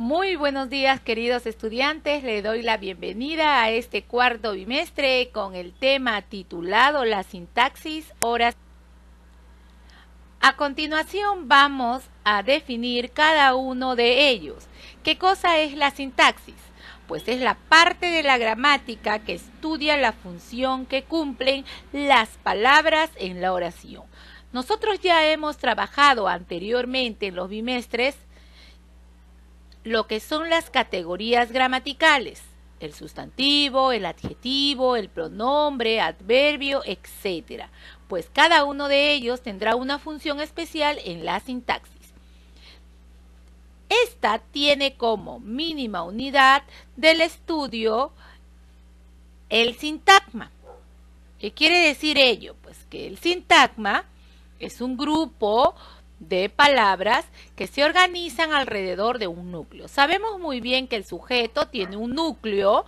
Muy buenos días, queridos estudiantes. Le doy la bienvenida a este cuarto bimestre con el tema titulado La sintaxis horas. A continuación vamos a definir cada uno de ellos. ¿Qué cosa es la sintaxis? Pues es la parte de la gramática que estudia la función que cumplen las palabras en la oración. Nosotros ya hemos trabajado anteriormente en los bimestres lo que son las categorías gramaticales, el sustantivo, el adjetivo, el pronombre, adverbio, etc. Pues cada uno de ellos tendrá una función especial en la sintaxis. Esta tiene como mínima unidad del estudio el sintagma. ¿Qué quiere decir ello? Pues que el sintagma es un grupo de palabras que se organizan alrededor de un núcleo. Sabemos muy bien que el sujeto tiene un núcleo,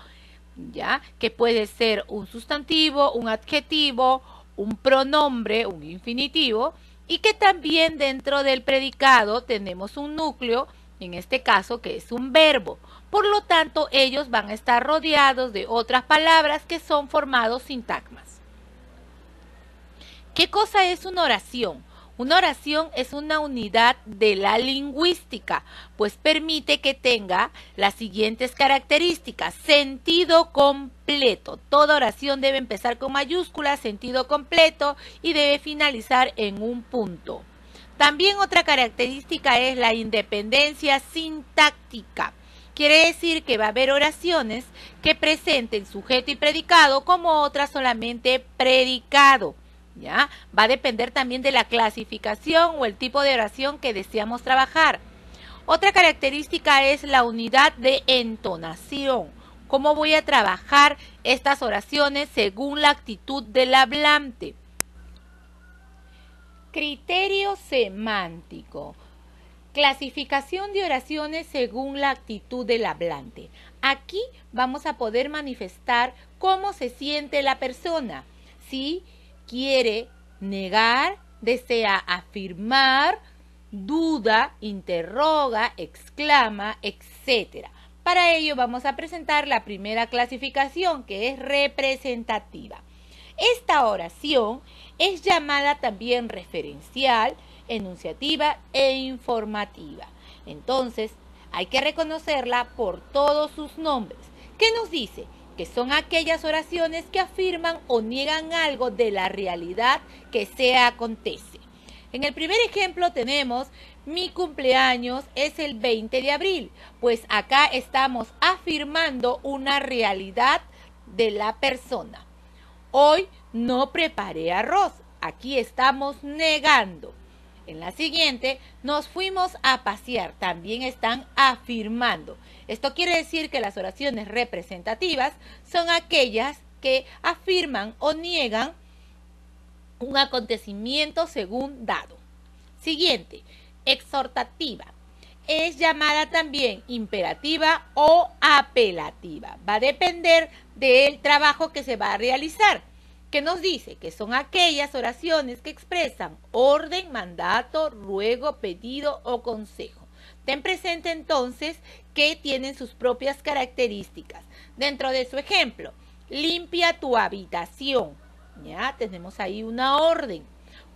¿ya? Que puede ser un sustantivo, un adjetivo, un pronombre, un infinitivo, y que también dentro del predicado tenemos un núcleo, en este caso que es un verbo. Por lo tanto, ellos van a estar rodeados de otras palabras que son formados sintagmas. ¿Qué cosa es una oración? Una oración es una unidad de la lingüística, pues permite que tenga las siguientes características. Sentido completo. Toda oración debe empezar con mayúsculas, sentido completo y debe finalizar en un punto. También otra característica es la independencia sintáctica. Quiere decir que va a haber oraciones que presenten sujeto y predicado como otras solamente predicado. ¿ya? Va a depender también de la clasificación o el tipo de oración que deseamos trabajar. Otra característica es la unidad de entonación. ¿Cómo voy a trabajar estas oraciones según la actitud del hablante? Criterio semántico. Clasificación de oraciones según la actitud del hablante. Aquí vamos a poder manifestar cómo se siente la persona. ¿sí? quiere negar, desea afirmar, duda, interroga, exclama, etc. Para ello vamos a presentar la primera clasificación que es representativa. Esta oración es llamada también referencial, enunciativa e informativa. Entonces, hay que reconocerla por todos sus nombres. ¿Qué nos dice? que son aquellas oraciones que afirman o niegan algo de la realidad que se acontece. En el primer ejemplo tenemos mi cumpleaños es el 20 de abril, pues acá estamos afirmando una realidad de la persona. Hoy no preparé arroz, aquí estamos negando. En la siguiente, nos fuimos a pasear. También están afirmando. Esto quiere decir que las oraciones representativas son aquellas que afirman o niegan un acontecimiento según dado. Siguiente, exhortativa. Es llamada también imperativa o apelativa. Va a depender del trabajo que se va a realizar que nos dice que son aquellas oraciones que expresan orden, mandato, ruego, pedido o consejo. Ten presente entonces que tienen sus propias características. Dentro de su ejemplo, limpia tu habitación. Ya tenemos ahí una orden.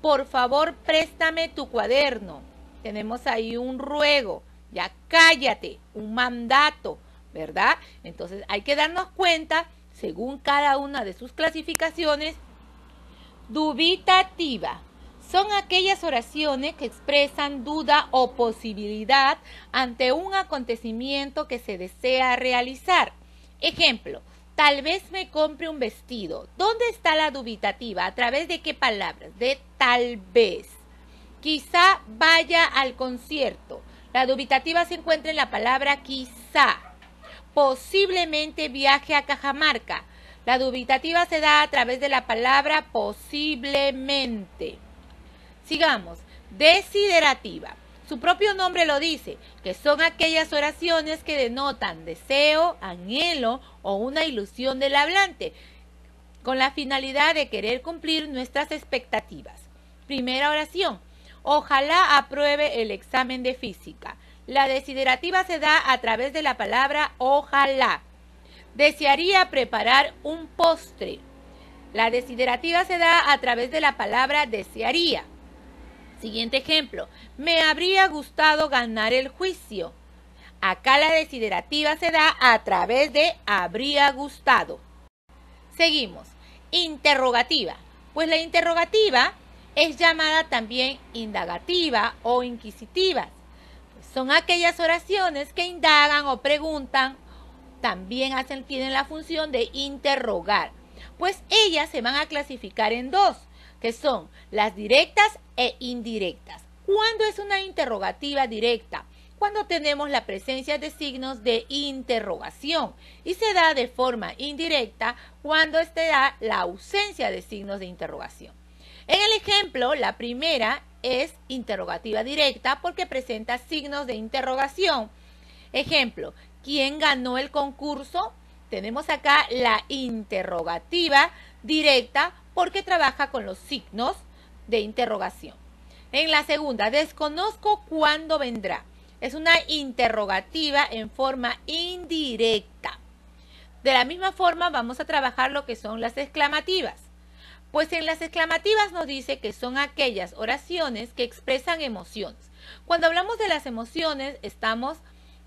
Por favor, préstame tu cuaderno. Tenemos ahí un ruego. Ya cállate, un mandato, ¿verdad? Entonces hay que darnos cuenta según cada una de sus clasificaciones, dubitativa. Son aquellas oraciones que expresan duda o posibilidad ante un acontecimiento que se desea realizar. Ejemplo, tal vez me compre un vestido. ¿Dónde está la dubitativa? ¿A través de qué palabras? De tal vez. Quizá vaya al concierto. La dubitativa se encuentra en la palabra quizá posiblemente viaje a Cajamarca. La dubitativa se da a través de la palabra posiblemente. Sigamos. Desiderativa. Su propio nombre lo dice, que son aquellas oraciones que denotan deseo, anhelo o una ilusión del hablante, con la finalidad de querer cumplir nuestras expectativas. Primera oración. Ojalá apruebe el examen de física. La desiderativa se da a través de la palabra ojalá. Desearía preparar un postre. La desiderativa se da a través de la palabra desearía. Siguiente ejemplo. Me habría gustado ganar el juicio. Acá la desiderativa se da a través de habría gustado. Seguimos. Interrogativa. Pues la interrogativa es llamada también indagativa o inquisitiva. Son aquellas oraciones que indagan o preguntan, también hacen, tienen la función de interrogar, pues ellas se van a clasificar en dos, que son las directas e indirectas. ¿Cuándo es una interrogativa directa? Cuando tenemos la presencia de signos de interrogación y se da de forma indirecta cuando se da la ausencia de signos de interrogación. En el ejemplo, la primera es interrogativa directa porque presenta signos de interrogación. Ejemplo, ¿quién ganó el concurso? Tenemos acá la interrogativa directa porque trabaja con los signos de interrogación. En la segunda, desconozco cuándo vendrá. Es una interrogativa en forma indirecta. De la misma forma vamos a trabajar lo que son las exclamativas. Pues en las exclamativas nos dice que son aquellas oraciones que expresan emociones. Cuando hablamos de las emociones, estamos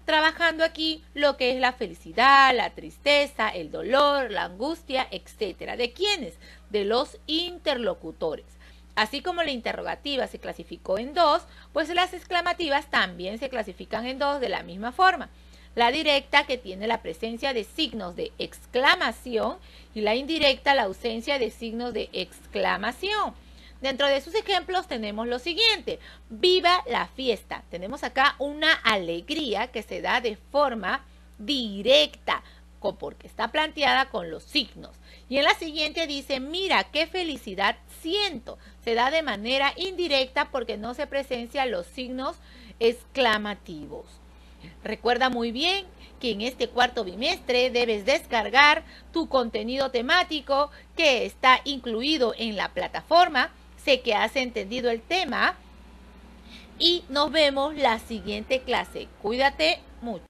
trabajando aquí lo que es la felicidad, la tristeza, el dolor, la angustia, etcétera. ¿De quiénes? De los interlocutores. Así como la interrogativa se clasificó en dos, pues las exclamativas también se clasifican en dos de la misma forma. La directa que tiene la presencia de signos de exclamación y la indirecta la ausencia de signos de exclamación. Dentro de sus ejemplos tenemos lo siguiente, viva la fiesta. Tenemos acá una alegría que se da de forma directa, porque está planteada con los signos. Y en la siguiente dice, mira qué felicidad siento. Se da de manera indirecta porque no se presencian los signos exclamativos. Recuerda muy bien que en este cuarto bimestre debes descargar tu contenido temático que está incluido en la plataforma. Sé que has entendido el tema y nos vemos la siguiente clase. Cuídate mucho.